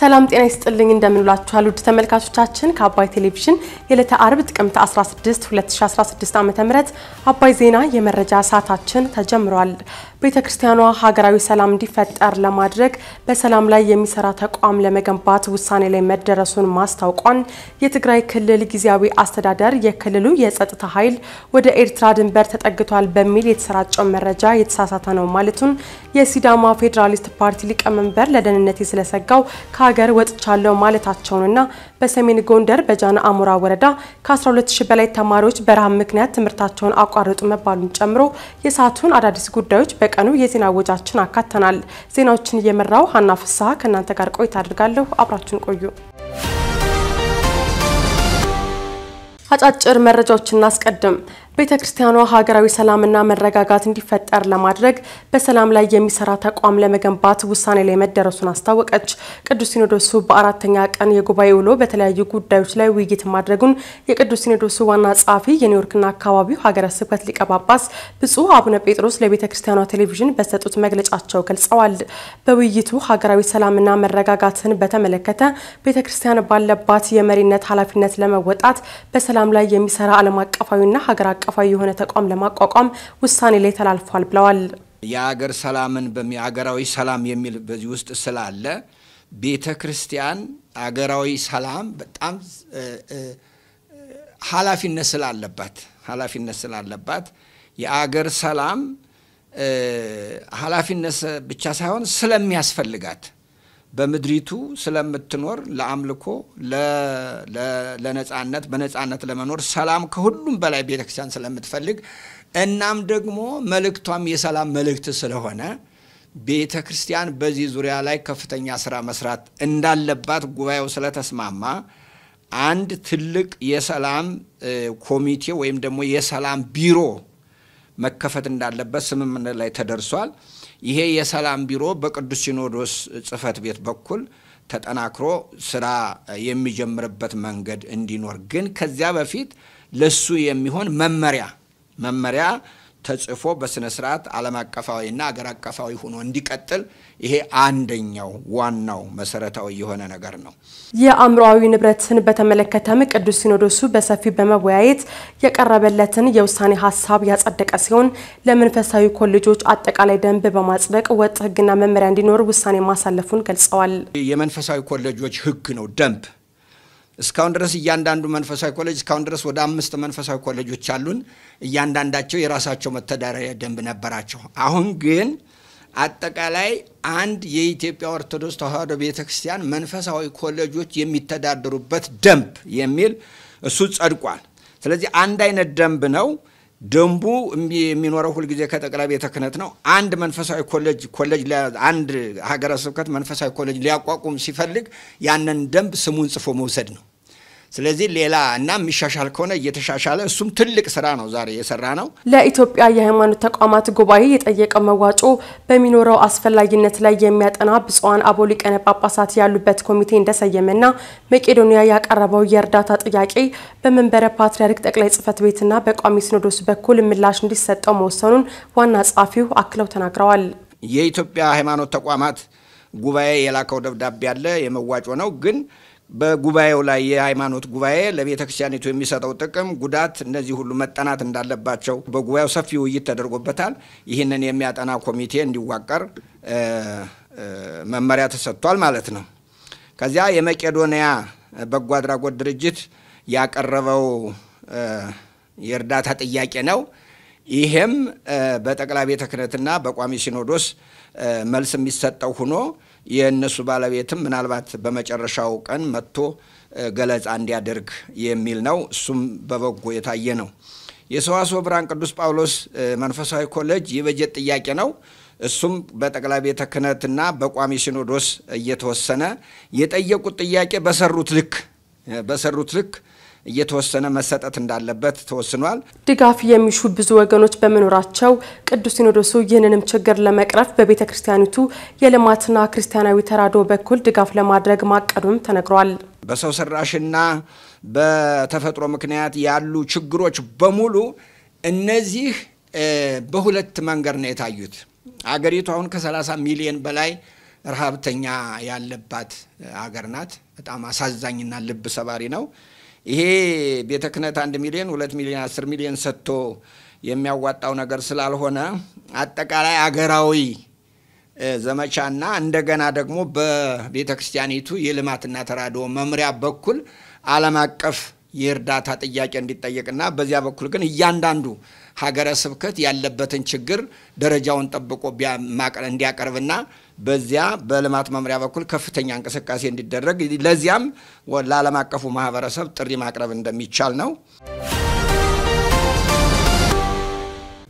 ሰላም ጤና ይስጥልኝ እንደምንላችኋል ውድ ተመልካቾቻችን ከአባይ ቴሌቪዥን የዕለተ አርብ ጥቅምት 16 2016 ዓ.ም አባይ ዜና የመረጃ ሰዓታችን ተጀምሯል። ቤተ ክርስቲያኗ ሀገራዊ ሰላም እንዲፈጠር ለማድረግ በሰላም ላይ የሚሰራ ተቋም ለመገንባት ውሳኔ ላይ መደረሱን ማስታውቋን የትግራይ ክልል ጊዜያዊ አስተዳደር የክልሉ የጸጥታ ኃይል ወደ ኤርትራ ድንበር ተጠግቷል በሚል የተሰራጨው መረጃ የተሳሳተ ነው ማለቱን የሲዳማ ፌዴራሊስት ፓርቲ ሊቀመንበር ለደህንነት ስለሰጋው ከሀገር ወጥቻለሁ ማለታቸውንና በሰሜን ጎንደር በጃነ አሞራ ወረዳ ከ12000 በላይ ተማሪዎች በረሃብ ምክንያት ትምህርታቸውን አቋረጡ መባሉን ጨምሮ የሰዓቱን አዳዲስ ጉዳዮች በቀኑ የዜና ወጃችን አካተናል። ዜናዎችን እየመራው ሀና ፍስሐ ከእናንተ ጋር ቆይታ አድርጋለሁ። አብራችን ቆዩ። አጫጭር መረጃዎችን እናስቀድም። ቤተ ክርስቲያኗ ሀገራዊ ሰላምና መረጋጋት እንዲፈጠር ለማድረግ በሰላም ላይ የሚሰራ ተቋም ለመገንባት ውሳኔ ላይ መደረሱን አስታወቀች። ቅዱስ ሲኖዶሱ በአራተኛ ቀን የጉባኤ ውሎ በተለያዩ ጉዳዮች ላይ ውይይት ማድረጉን የቅዱስ ሲኖዶሱ ዋና ጸሐፊ የኒውዮርክና አካባቢው ሀገረ ስብከት ሊቀ ጳጳስ ብፁዕ አቡነ ጴጥሮስ ለቤተ ክርስቲያኗ ቴሌቪዥን በሰጡት መግለጫቸው ገልጸዋል። በውይይቱ ሀገራዊ ሰላምና መረጋጋትን በተመለከተ ቤተ ክርስቲያን ባለባት የመሪነት ኃላፊነት ለመወጣት በሰላም ላይ የሚሰራ ዓለም አቀፋዊና ሀገር አቀፋዊ የሆነ ተቋም ለማቋቋም ውሳኔ ላይ ተላልፏል ብለዋል። የአገር ሰላምን በሚያገራዊ ሰላም የሚል በዚህ ውስጥ ስላለ ቤተ ክርስቲያን አገራዊ ሰላም በጣም ኃላፊነት ስላለባት ኃላፊነት ስላለባት የአገር ሰላም ኃላፊነት ብቻ ሳይሆን ስለሚያስፈልጋት በምድሪቱ ስለምትኖር ለአምልኮ ለነጻነት በነጻነት ለመኖር ሰላም ከሁሉም በላይ ቤተክርስቲያን ስለምትፈልግ እናም ደግሞ መልእክቷም የሰላም መልእክት ስለሆነ ቤተ ክርስቲያን በዚህ ዙሪያ ላይ ከፍተኛ ስራ መስራት እንዳለባት ጉባኤው ስለተስማማ አንድ ትልቅ የሰላም ኮሚቴ ወይም ደግሞ የሰላም ቢሮ መከፈት እንዳለበት ስምምነት ላይ ተደርሷል። ይሄ የሰላም ቢሮ በቅዱስ ሲኖዶስ ጽሕፈት ቤት በኩል ተጠናክሮ ስራ የሚጀምርበት መንገድ እንዲኖር ግን ከዚያ በፊት ለሱ የሚሆን መመሪያ መመሪያ ተጽፎ በስነ ስርዓት ዓለም አቀፋዊና አገር አቀፋዊ ሆኖ እንዲቀጥል ይሄ አንደኛው ዋናው መሰረታዊ የሆነ ነገር ነው። የአእምሯዊ ንብረትን በተመለከተም ቅዱስ ሲኖዶሱ በሰፊው በመወያየት የቀረበለትን የውሳኔ ሀሳብ ያጸደቀ ሲሆን ለመንፈሳዊ ኮሌጆች አጠቃላይ ደንብ በማጽደቅ ወጥ ሕግና መመሪያ እንዲኖር ውሳኔ ማሳለፉን ገልጸዋል። የመንፈሳዊ ኮሌጆች ሕግ ነው ደንብ እስካሁን ድረስ እያንዳንዱ መንፈሳዊ ኮሌጅ እስካሁን ድረስ ወደ አምስት መንፈሳዊ ኮሌጆች አሉን። እያንዳንዳቸው የራሳቸው መተዳደሪያ ደንብ ነበራቸው። አሁን ግን አጠቃላይ አንድ የኢትዮጵያ ኦርቶዶክስ ተዋሕዶ ቤተ ክርስቲያን መንፈሳዊ ኮሌጆች የሚተዳደሩበት ደንብ የሚል እሱ ጸድቋል። ስለዚህ አንድ አይነት ደንብ ነው። ደንቡ የሚኖረው ሁልጊዜ ከጠቅላይ ቤተ ክህነት ነው። አንድ መንፈሳዊ ኮሌጅ ኮሌጅ አንድ ሀገረ ስብከት መንፈሳዊ ኮሌጅ ሊያቋቁም ሲፈልግ ያንን ደንብ ስሙን ጽፎ መውሰድ ነው። ስለዚህ ሌላ እና የሚሻሻል ከሆነ እየተሻሻለ እሱም ትልቅ ስራ ነው ዛሬ የሰራ ነው። ለኢትዮጵያ የሃይማኖት ተቋማት ጉባኤ የጠየቀው መዋጮ በሚኖረው አስፈላጊነት ላይ የሚያጠና ብፁዓን አቦ ሊቃነ ጳጳሳት ያሉበት ኮሚቴ እንደሰየመና መቄዶንያ ያቀረበው የእርዳታ ጥያቄ በመንበረ ፓትርያርክ ጠቅላይ ጽህፈት ቤትና በቋሚ ሲኖዶስ በኩል ምላሽ እንዲሰጠው መወሰኑን ዋና ጸሐፊው አክለው ተናግረዋል። የኢትዮጵያ ሃይማኖት ተቋማት ጉባኤ የላከው ደብዳቤ ያለ የመዋጮ ነው ግን በጉባኤው ላይ የሃይማኖት ጉባኤ ለቤተ ክርስቲያኒቱ የሚሰጠው ጥቅም፣ ጉዳት፣ እነዚህ ሁሉ መጠናት እንዳለባቸው በጉባኤው ሰፊ ውይይት ተደርጎበታል። ይህንን የሚያጠና ኮሚቴ እንዲዋቀር መመሪያ ተሰጥቷል ማለት ነው። ከዚያ የመቄዶንያ በጎ አድራጎት ድርጅት ያቀረበው የእርዳታ ጥያቄ ነው። ይህም በጠቅላይ ቤተ ክህነትና በቋሚ ሲኖዶስ መልስ የሚሰጠው ሆኖ የእነሱ ባለቤትም ምናልባት በመጨረሻው ቀን መጥቶ ገለጻ እንዲያደርግ የሚል ነው። እሱም በበጎ የታየ ነው። የሰዋስወ ብርሃን ቅዱስ ጳውሎስ መንፈሳዊ ኮሌጅ የበጀት ጥያቄ ነው። እሱም በጠቅላይ ቤተ ክህነትና በቋሚ ሲኖዶስ እየተወሰነ የጠየቁት ጥያቄ በሰሩት ልክ በሰሩት ልክ እየተወሰነ መሰጠት እንዳለበት ተወስኗል። ድጋፍ የሚሹ ብዙ ወገኖች በመኖራቸው ቅዱስ ሲኖዶሱ ይህንንም ችግር ለመቅረፍ በቤተ ክርስቲያኒቱ የልማትና ክርስቲያናዊ ተራድኦ በኩል ድጋፍ ለማድረግ ማቀዱም ተነግሯል። በሰው ሰራሽና በተፈጥሮ ምክንያት ያሉ ችግሮች በሙሉ እነዚህ በሁለት መንገድ ነው የታዩት። አገሪቱ አሁን ከ30 ሚሊዮን በላይ ረሃብተኛ ያለባት አገር ናት። በጣም አሳዛኝና ልብ ሰባሪ ነው። ይሄ ቤተ ክህነት አንድ ሚሊዮን ሁለት ሚሊዮን አስር ሚሊዮን ሰጥቶ የሚያዋጣው ነገር ስላልሆነ አጠቃላይ አገራዊ ዘመቻና እንደገና ደግሞ በቤተ ክርስቲያኒቱ የልማትና ተራድኦ መምሪያ በኩል ዓለም አቀፍ የእርዳታ ጥያቄ እንዲጠየቅና በዚያ በኩል ግን እያንዳንዱ ሀገረ ስብከት ያለበትን ችግር ደረጃውን ጠብቆ እንዲያቀርብና በዚያ በልማት መምሪያ በኩል ከፍተኛ እንቅስቃሴ እንዲደረግ ለዚያም ለዓለም አቀፉ ማህበረሰብ ጥሪ ማቅረብ እንደሚቻል ነው።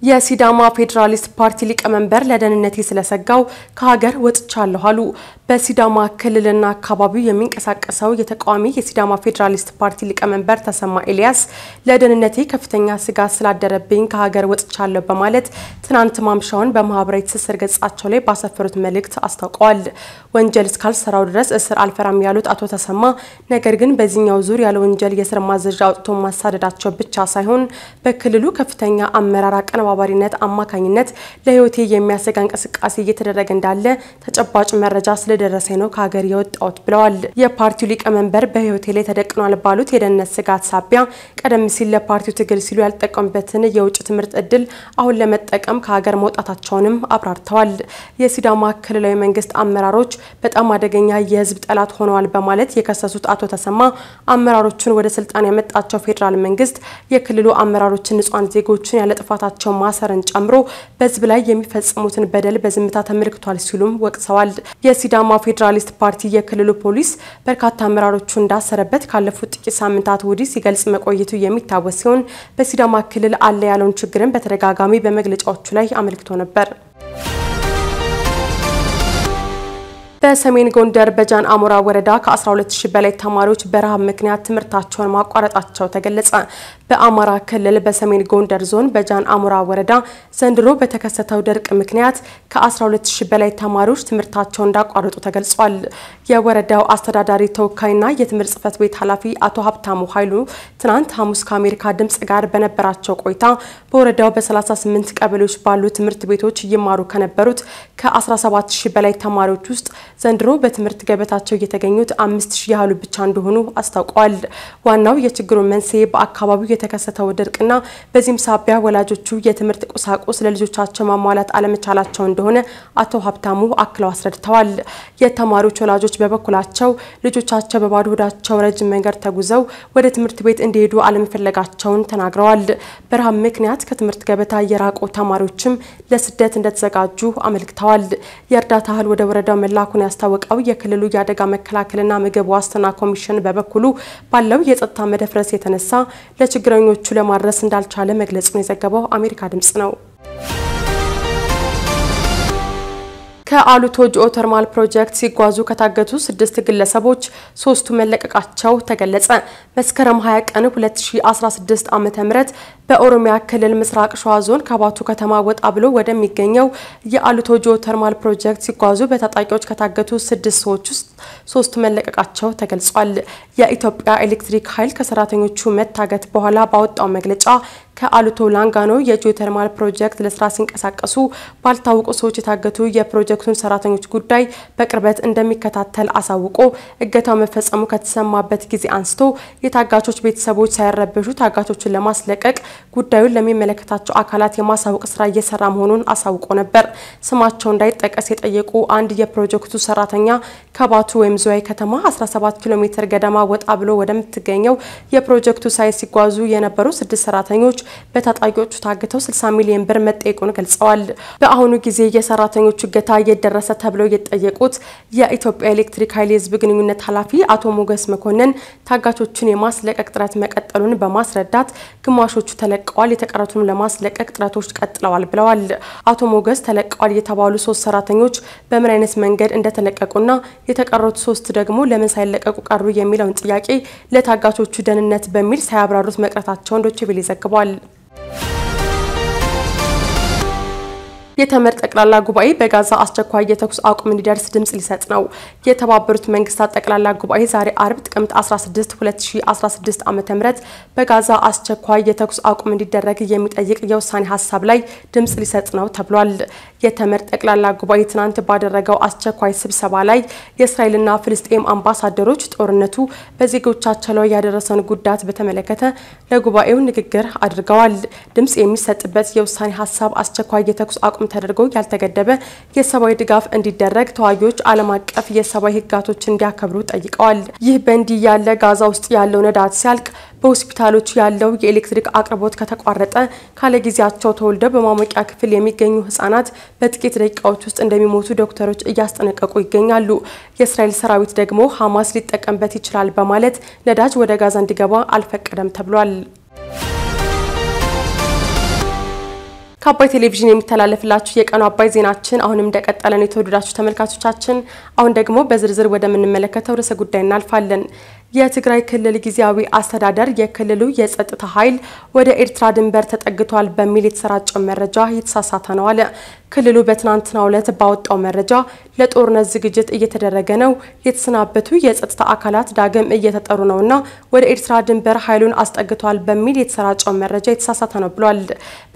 የሲዳማ ፌዴራሊስት ፓርቲ ሊቀመንበር ለደህንነቴ ስለሰጋው ከሀገር ወጥቻለሁ አሉ። በሲዳማ ክልልና አካባቢው የሚንቀሳቀሰው የተቃዋሚ የሲዳማ ፌዴራሊስት ፓርቲ ሊቀመንበር ተሰማ ኤልያስ ለደህንነቴ ከፍተኛ ስጋት ስላደረብኝ ከሀገር ወጥቻለሁ በማለት ትናንት ማምሻውን በማህበራዊ ትስስር ገጻቸው ላይ ባሰፈሩት መልእክት አስታውቀዋል። ወንጀል እስካልሰራው ድረስ እስር አልፈራም ያሉት አቶ ተሰማ ነገር ግን በዚህኛው ዙር ያለ ወንጀል የስር ማዘዣ አውጥቶ ማሳደዳቸው ብቻ ሳይሆን በክልሉ ከፍተኛ አመራር አቀነባ አስተባባሪነት አማካኝነት ለህይወቴ የሚያሰጋ እንቅስቃሴ እየተደረገ እንዳለ ተጨባጭ መረጃ ስለደረሰ ነው ከሀገር የወጣሁት ብለዋል። የፓርቲው ሊቀመንበር በህይወቴ ላይ ተደቅኗል ባሉት የደህንነት ስጋት ሳቢያ ቀደም ሲል ለፓርቲው ትግል ሲሉ ያልጠቀሙበትን የውጭ ትምህርት እድል አሁን ለመጠቀም ከሀገር መውጣታቸውንም አብራርተዋል። የሲዳማ ክልላዊ መንግስት አመራሮች በጣም አደገኛ የህዝብ ጠላት ሆነዋል በማለት የከሰሱት አቶ ተሰማ አመራሮቹን ወደ ስልጣን ያመጣቸው ፌዴራል መንግስት የክልሉ አመራሮችን ንጹሃን ዜጎችን ያለ ማሰርን ጨምሮ በህዝብ ላይ የሚፈጽሙትን በደል በዝምታ ተመልክቷል ሲሉም ወቅሰዋል። የሲዳማ ፌዴራሊስት ፓርቲ የክልሉ ፖሊስ በርካታ አመራሮቹ እንዳሰረበት ካለፉት ጥቂት ሳምንታት ወዲህ ሲገልጽ መቆየቱ የሚታወስ ሲሆን በሲዳማ ክልል አለ ያለውን ችግርን በተደጋጋሚ በመግለጫዎቹ ላይ አመልክቶ ነበር። በሰሜን ጎንደር በጃን አሞራ ወረዳ ከ12000 በላይ ተማሪዎች በረሃብ ምክንያት ትምህርታቸውን ማቋረጣቸው ተገለጸ። በአማራ ክልል በሰሜን ጎንደር ዞን በጃን አሞራ ወረዳ ዘንድሮ በተከሰተው ድርቅ ምክንያት ከ12000 በላይ ተማሪዎች ትምህርታቸውን እንዳቋረጡ ተገልጿል። የወረዳው አስተዳዳሪ ተወካይና የትምህርት ጽህፈት ቤት ኃላፊ አቶ ሀብታሙ ኃይሉ ትናንት ሐሙስ ከአሜሪካ ድምጽ ጋር በነበራቸው ቆይታ በወረዳው በ38 ቀበሌዎች ባሉ ትምህርት ቤቶች እየማሩ ከነበሩት ከ17000 በላይ ተማሪዎች ውስጥ ዘንድሮ በትምህርት ገበታቸው የተገኙት አምስት ሺህ ያህሉ ብቻ እንደሆኑ አስታውቋል። ዋናው የችግሩ መንስኤ በአካባቢው የተከሰተው ድርቅና በዚህም ሳቢያ ወላጆቹ የትምህርት ቁሳቁስ ለልጆቻቸው ማሟላት አለመቻላቸው እንደሆነ አቶ ሀብታሙ አክለው አስረድተዋል። የተማሪዎች ወላጆች በበኩላቸው ልጆቻቸው በባዶ ሆዳቸው ረጅም መንገድ ተጉዘው ወደ ትምህርት ቤት እንዲሄዱ አለመፈለጋቸውን ተናግረዋል። በረሃብ ምክንያት ከትምህርት ገበታ የራቁ ተማሪዎችም ለስደት እንደተዘጋጁ አመልክተዋል። የእርዳታ እህል ወደ ወረዳው መላኩን ያስታወቀው የክልሉ የአደጋ መከላከልና ምግብ ዋስትና ኮሚሽን በበኩሉ ባለው የጸጥታ መደፍረስ የተነሳ ለችግረኞቹ ለማድረስ እንዳልቻለ መግለጹን የዘገበው አሜሪካ ድምጽ ነው። ከአሉቶ ጂኦተርማል ፕሮጀክት ሲጓዙ ከታገቱ ስድስት ግለሰቦች ሶስቱ መለቀቃቸው ተገለጸ። መስከረም 20 ቀን 2016 ዓ.ም በኦሮሚያ ክልል ምስራቅ ሸዋ ዞን ከባቱ ከተማ ወጣ ብሎ ወደሚገኘው የአሉቶ ጂኦተርማል ፕሮጀክት ሲጓዙ በታጣቂዎች ከታገቱ ስድስት ሰዎች ውስጥ ሶስቱ መለቀቃቸው ተገልጿል። የኢትዮጵያ ኤሌክትሪክ ኃይል ከሰራተኞቹ መታገት በኋላ ባወጣው መግለጫ ከአሉቶ ላንጋኖ የጂኦተርማል ፕሮጀክት ለስራ ሲንቀሳቀሱ ባልታወቁ ሰዎች የታገቱ የፕሮጀክት የመንግስቱን ሰራተኞች ጉዳይ በቅርበት እንደሚከታተል አሳውቆ እገታው መፈጸሙ ከተሰማበት ጊዜ አንስቶ የታጋቾች ቤተሰቦች ሳይረበሹ ታጋቾችን ለማስለቀቅ ጉዳዩን ለሚመለከታቸው አካላት የማሳወቅ ስራ እየሰራ መሆኑን አሳውቆ ነበር። ስማቸው እንዳይጠቀስ የጠየቁ አንድ የፕሮጀክቱ ሰራተኛ ከባቱ ወይም ዝዋይ ከተማ 17 ኪሎ ሜትር ገደማ ወጣ ብሎ ወደምትገኘው የፕሮጀክቱ ሳይት ሲጓዙ የነበሩ ስድስት ሰራተኞች በታጣቂዎቹ ታግተው 60 ሚሊዮን ብር መጠየቁን ገልጸዋል። በአሁኑ ጊዜ የሰራተኞቹ እገታ የደረሰ ደረሰ ተብለው የጠየቁት የኢትዮጵያ ኤሌክትሪክ ኃይል የህዝብ ግንኙነት ኃላፊ አቶ ሞገስ መኮንን ታጋቾችን የማስለቀቅ ጥረት መቀጠሉን በማስረዳት ግማሾቹ ተለቀዋል፣ የተቀረቱም ለማስለቀቅ ጥረቶች ቀጥለዋል ብለዋል። አቶ ሞገስ ተለቀዋል የተባሉ ሶስት ሰራተኞች በምን አይነት መንገድ እንደተለቀቁና የተቀረቱ ሶስት ደግሞ ለምን ሳይለቀቁ ቀሩ የሚለውን ጥያቄ ለታጋቾቹ ደህንነት በሚል ሳያብራሩት መቅረታቸውን ዶቼ ቬለ የተመድ ጠቅላላ ጉባኤ በጋዛ አስቸኳይ የተኩስ አቁም እንዲደርስ ድምጽ ሊሰጥ ነው። የተባበሩት መንግስታት ጠቅላላ ጉባኤ ዛሬ አርብ ጥቅምት 16 2016 ዓ.ም በጋዛ አስቸኳይ የተኩስ አቁም እንዲደረግ የሚጠይቅ የውሳኔ ሀሳብ ላይ ድምጽ ሊሰጥ ነው ተብሏል። የተመድ ጠቅላላ ጉባኤ ትናንት ባደረገው አስቸኳይ ስብሰባ ላይ የእስራኤልና ፍልስጤም አምባሳደሮች ጦርነቱ በዜጎቻቸው ላይ ያደረሰውን ጉዳት በተመለከተ ለጉባኤው ንግግር አድርገዋል። ድምጽ የሚሰጥበት የውሳኔ ሀሳብ አስቸኳይ የተኩስ አቁም ተደርጎ ያልተገደበ የሰብአዊ ድጋፍ እንዲደረግ ተዋጊዎች ዓለም አቀፍ የሰብአዊ ህጋቶች እንዲያከብሩ ጠይቀዋል። ይህ በእንዲህ ያለ ጋዛ ውስጥ ያለው ነዳጅ ሲያልቅ በሆስፒታሎች ያለው የኤሌክትሪክ አቅርቦት ከተቋረጠ ካለጊዜያቸው ተወልደው በማሞቂያ ክፍል የሚገኙ ህጻናት በጥቂት ደቂቃዎች ውስጥ እንደሚሞቱ ዶክተሮች እያስጠነቀቁ ይገኛሉ። የእስራኤል ሰራዊት ደግሞ ሐማስ ሊጠቀምበት ይችላል በማለት ነዳጅ ወደ ጋዛ እንዲገባ አልፈቀደም ተብሏል። ከአባይ ቴሌቪዥን የሚተላለፍላችሁ የቀኑ አባይ ዜናችን አሁንም እንደቀጠለ ነው። የተወደዳችሁ ተመልካቾቻችን፣ አሁን ደግሞ በዝርዝር ወደምንመለከተው ርዕሰ ጉዳይ እናልፋለን። የትግራይ ክልል ጊዜያዊ አስተዳደር የክልሉ የጸጥታ ኃይል ወደ ኤርትራ ድንበር ተጠግቷል በሚል የተሰራጨው መረጃ የተሳሳተ ነው አለ። ክልሉ በትናንትናው ዕለት ባወጣው መረጃ ለጦርነት ዝግጅት እየተደረገ ነው፣ የተሰናበቱ የጸጥታ አካላት ዳግም እየተጠሩ ነውና ወደ ኤርትራ ድንበር ኃይሉን አስጠግቷል በሚል የተሰራጨው መረጃ የተሳሳተ ነው ብሏል።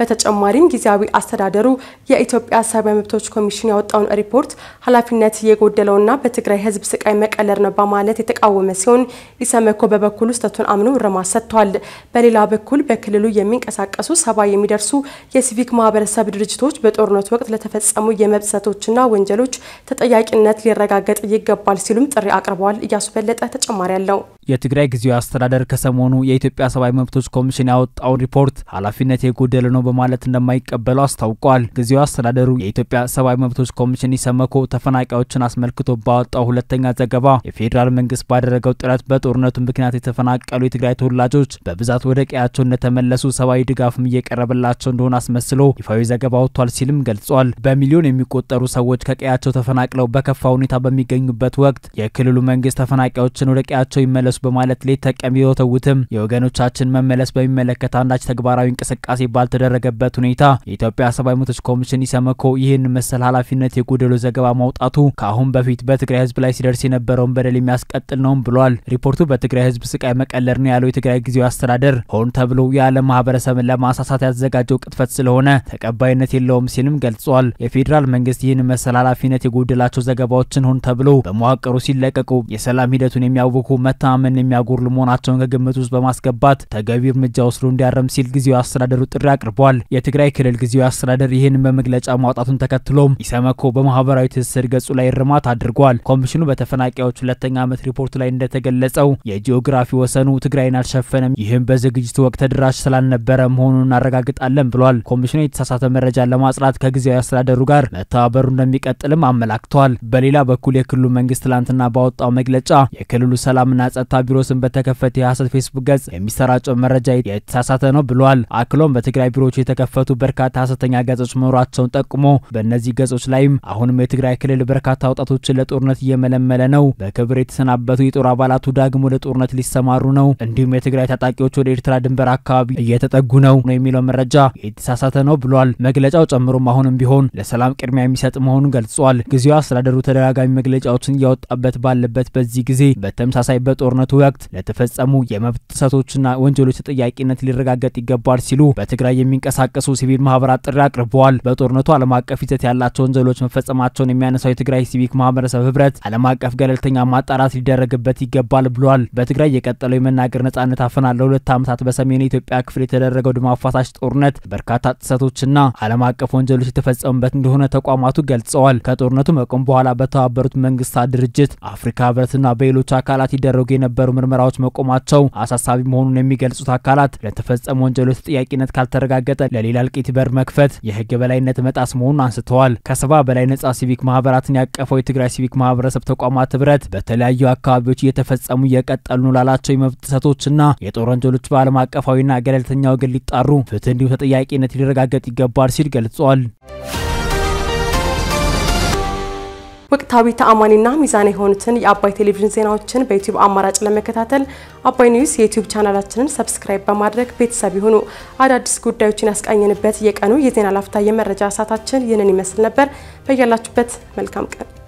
በተጨማሪም ጊዜያዊ አስተዳደሩ የኢትዮጵያ ሰብዓዊ መብቶች ኮሚሽን ያወጣውን ሪፖርት ኃላፊነት የጎደለውና በትግራይ ሕዝብ ስቃይ መቀለር ነው በማለት የተቃወመ ሲሆን ኢሰመኮ በበኩሉ ስህተቱን አምኖ እርማት ሰጥቷል። በሌላ በኩል በክልሉ የሚንቀሳቀሱ ሰባ የሚደርሱ የሲቪክ ማህበረሰብ ድርጅቶች በጦርነቱ ወቅት ወቅት ለተፈጸሙ የመብሰቶችና ወንጀሎች ተጠያቂነት ሊረጋገጥ ይገባል ሲሉም ጥሪ አቅርበዋል። እያሱ በለጠ ተጨማሪ አለው። የትግራይ ጊዜያዊ አስተዳደር ከሰሞኑ የኢትዮጵያ ሰብአዊ መብቶች ኮሚሽን ያወጣው ሪፖርት ኃላፊነት የጎደለ ነው በማለት እንደማይቀበሉ አስታውቋል። ጊዜያዊ አስተዳደሩ የኢትዮጵያ ሰብአዊ መብቶች ኮሚሽን ኢሰመኮ ተፈናቃዮችን አስመልክቶ ባወጣው ሁለተኛ ዘገባ የፌዴራል መንግስት ባደረገው ጥረት በጦርነቱ ምክንያት የተፈናቀሉ የትግራይ ተወላጆች በብዛት ወደ ቀያቸው እንደተመለሱ ሰብአዊ ድጋፍም እየቀረበላቸው እንደሆነ አስመስሎ ይፋዊ ዘገባ ወጥቷል ሲልም ገልጿል። ገልጿል። በሚሊዮን የሚቆጠሩ ሰዎች ከቀያቸው ተፈናቅለው በከፋ ሁኔታ በሚገኙበት ወቅት የክልሉ መንግስት ተፈናቃዮችን ወደ ቀያቸው ይመለሱ በማለት ሌት ተቀን ቢወተውትም የወገኖቻችን መመለስ በሚመለከት አንዳች ተግባራዊ እንቅስቃሴ ባልተደረገበት ሁኔታ የኢትዮጵያ ሰብአዊ መብቶች ኮሚሽን ኢሰመኮ ይህን መሰል ኃላፊነት የጎደሎ ዘገባ ማውጣቱ ከአሁን በፊት በትግራይ ህዝብ ላይ ሲደርስ የነበረውን በደል የሚያስቀጥል ነውም ብሏል። ሪፖርቱ በትግራይ ህዝብ ስቃይ መቀለር ነው ያለው የትግራይ ጊዜያዊ አስተዳደር ሆን ተብሎ የዓለም ማህበረሰብን ለማሳሳት ያዘጋጀው ቅጥፈት ስለሆነ ተቀባይነት የለውም ሲልም ገልጿል። ገልጿል። የፌዴራል መንግስት ይህን መሰል ኃላፊነት የጎደላቸው ዘገባዎችን ሆን ተብሎ በመዋቅሩ ሲለቀቁ የሰላም ሂደቱን የሚያውኩ መተማመን የሚያጎርሉ መሆናቸውን ከግምት ውስጥ በማስገባት ተገቢ እርምጃ ወስዶ እንዲያረም ሲል ጊዜያዊ አስተዳደሩ ጥሪ አቅርቧል። የትግራይ ክልል ጊዜያዊ አስተዳደር ይህን በመግለጫ ማውጣቱን ተከትሎም ኢሰመኮ በማህበራዊ ትስስር ገጹ ላይ እርማት አድርጓል። ኮሚሽኑ በተፈናቃዮች ሁለተኛ ዓመት ሪፖርት ላይ እንደተገለጸው የጂኦግራፊ ወሰኑ ትግራይን አልሸፈነም፣ ይህም በዝግጅቱ ወቅት ተደራሽ ስላልነበረ መሆኑን እናረጋግጣለን ብሏል። ኮሚሽኑ የተሳሳተ መረጃ ለማጽራት ከጊዜ ከጊዜያዊ አስተዳደሩ ጋር መተባበሩ እንደሚቀጥልም አመላክተዋል። በሌላ በኩል የክልሉ መንግስት ትላንትና ባወጣው መግለጫ የክልሉ ሰላምና ጸጥታ ቢሮ ስም በተከፈተ የሐሰት ፌስቡክ ገጽ የሚሰራጨው መረጃ የተሳሳተ ነው ብለዋል። አክሎም በትግራይ ቢሮዎች የተከፈቱ በርካታ ሐሰተኛ ገጾች መኖራቸውን ጠቁሞ በእነዚህ ገጾች ላይም አሁንም የትግራይ ክልል በርካታ ወጣቶችን ለጦርነት እየመለመለ ነው፣ በክብር የተሰናበቱ የጦር አባላቱ ዳግሞ ለጦርነት ሊሰማሩ ነው፣ እንዲሁም የትግራይ ታጣቂዎች ወደ ኤርትራ ድንበር አካባቢ እየተጠጉ ነው ነው የሚለው መረጃ የተሳሳተ ነው ብሏል። መግለጫው ጨምሮም አሁንም ቢሆን ለሰላም ቅድሚያ የሚሰጥ መሆኑን ገልጿል። ጊዜው አስተዳደሩ ተደጋጋሚ መግለጫዎችን እያወጣበት ባለበት በዚህ ጊዜ በተመሳሳይ በጦርነቱ ወቅት ለተፈጸሙ የመብት ጥሰቶችና ወንጀሎች ተጠያቂነት ሊረጋገጥ ይገባል ሲሉ በትግራይ የሚንቀሳቀሱ ሲቪል ማህበራት ጥሪ አቅርበዋል። በጦርነቱ ዓለም አቀፍ ይዘት ያላቸው ወንጀሎች መፈጸማቸውን የሚያነሳው የትግራይ ሲቪክ ማህበረሰብ ህብረት ዓለም አቀፍ ገለልተኛ ማጣራት ሊደረግበት ይገባል ብሏል። በትግራይ የቀጠለው የመናገር ነጻነት አፈና ለሁለት ዓመታት በሰሜን ኢትዮጵያ ክፍል የተደረገው ደም አፋሳሽ ጦርነት በርካታ ጥሰቶችና ዓለም አቀፍ ወንጀሎች እየተፈጸሙበት እንደሆነ ተቋማቱ ገልጸዋል። ከጦርነቱ መቆም በኋላ በተባበሩት መንግስታት ድርጅት አፍሪካ ህብረትና በሌሎች አካላት ይደረጉ የነበሩ ምርመራዎች መቆማቸው አሳሳቢ መሆኑን የሚገልጹት አካላት ለተፈጸሙ ወንጀሎች ተጠያቂነት ካልተረጋገጠ ለሌላ እልቂት በር መክፈት የህግ በላይነት መጣስ መሆኑን አንስተዋል። ከሰባ በላይ ነጻ ሲቪክ ማህበራትን ያቀፈው የትግራይ ሲቪክ ማህበረሰብ ተቋማት ህብረት በተለያዩ አካባቢዎች እየተፈጸሙ እየቀጠሉ ነው ላላቸው የመብት ጥሰቶችና የጦር ወንጀሎች በዓለም አቀፋዊና ገለልተኛ ወገን ሊጣሩ ፍትህ እንዲሁም ተጠያቂነት ሊረጋገጥ ይገባል ሲል ገልጿል። ወቅታዊ ተአማኒና ሚዛን የሆኑትን የአባይ ቴሌቪዥን ዜናዎችን በዩቲዩብ አማራጭ ለመከታተል አባይ ኒውስ የዩቲዩብ ቻናላችንን ሰብስክራይብ በማድረግ ቤተሰብ ይሁኑ። አዳዲስ ጉዳዮችን ያስቃኘንበት የቀኑ የዜና ላፍታ የመረጃ ሰዓታችን ይህንን ይመስል ነበር። በያላችሁበት መልካም ቀን